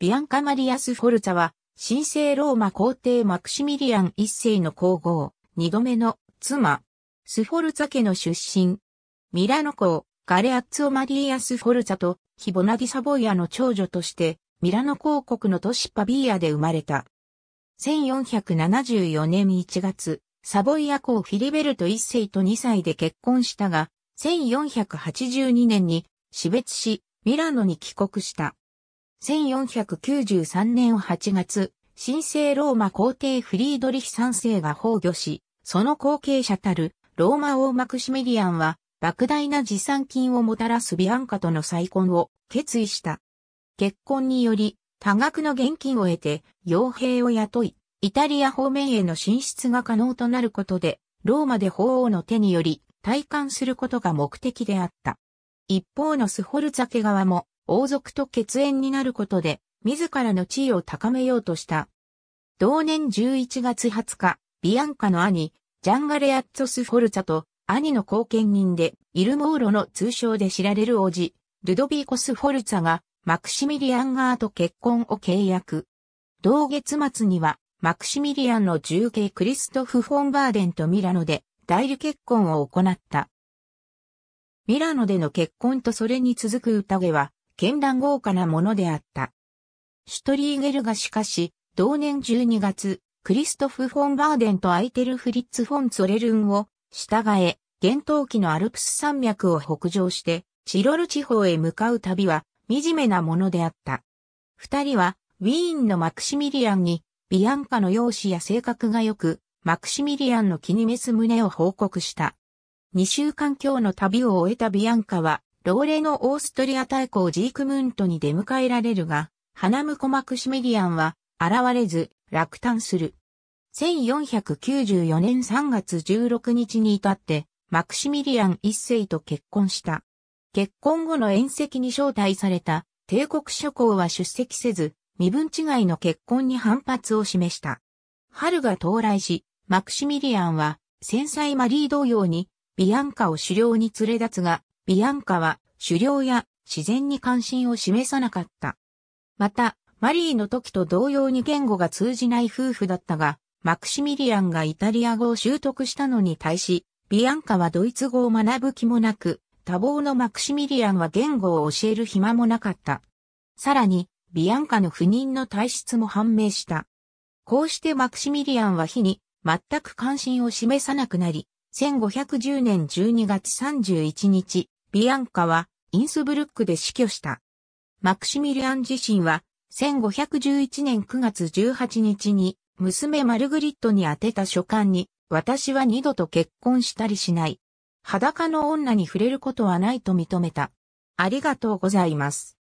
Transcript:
ビアンカ・マリアス・フォルツァは、神聖ローマ皇帝マクシミリアン一世の皇后、二度目の妻、スフォルツァ家の出身。ミラノ公、ガレアッツオ・マリアス・フォルツァと、ヒボナディ・サボイアの長女として、ミラノ公国の都市パビーアで生まれた。1474年1月、サボイア公フィリベルト一世と2歳で結婚したが、1482年に死別し、ミラノに帰国した。1493年8月、神聖ローマ皇帝フリードリヒ三世が崩御し、その後継者たるローマ王マクシメリアンは、莫大な持参金をもたらすビアンカとの再婚を決意した。結婚により、多額の現金を得て、傭兵を雇い、イタリア方面への進出が可能となることで、ローマで法王の手により、退官することが目的であった。一方のスホルザケ側も、王族と血縁になることで、自らの地位を高めようとした。同年11月20日、ビアンカの兄、ジャンガレアッツォス・フォルツァと、兄の後見人で、イルモーロの通称で知られる王子、ルドビーコス・フォルツァが、マクシミリアンガーと結婚を契約。同月末には、マクシミリアンの重慶クリストフ・フォンバーデンとミラノで、代理結婚を行った。ミラノでの結婚とそれに続く宴は、絢爛豪華なものであった。シュトリーゲルがしかし、同年12月、クリストフ・フォン・バーデンとアイテル・フリッツ・フォン・ツォレルンを従え、厳冬期のアルプス山脈を北上して、チロル地方へ向かう旅は惨めなものであった。二人は、ウィーンのマクシミリアンに、ビアンカの容姿や性格が良く、マクシミリアンの気に召す旨を報告した。二週間強の旅を終えたビアンカは、老齢のオーストリア大公ジークムントに出迎えられるが、花婿マクシミリアンは現れず落胆する。1494年3月16日に至って、マクシミリアン一世と結婚した。結婚後の宴席に招待された帝国諸侯は出席せず、身分違いの結婚に反発を示した。春が到来し、マクシミリアンは、繊細マリー同様に、ビアンカを狩猟に連れ立つが、ビアンカは狩猟や自然に関心を示さなかった。また、マリーの時と同様に言語が通じない夫婦だったが、マクシミリアンがイタリア語を習得したのに対し、ビアンカはドイツ語を学ぶ気もなく、多忙のマクシミリアンは言語を教える暇もなかった。さらに、ビアンカの不妊の体質も判明した。こうしてマクシミリアンは日に全く関心を示さなくなり、1510年12月31日、ビアンカはインスブルックで死去した。マクシミリアン自身は1511年9月18日に娘マルグリットに宛てた書簡に私は二度と結婚したりしない。裸の女に触れることはないと認めた。ありがとうございます。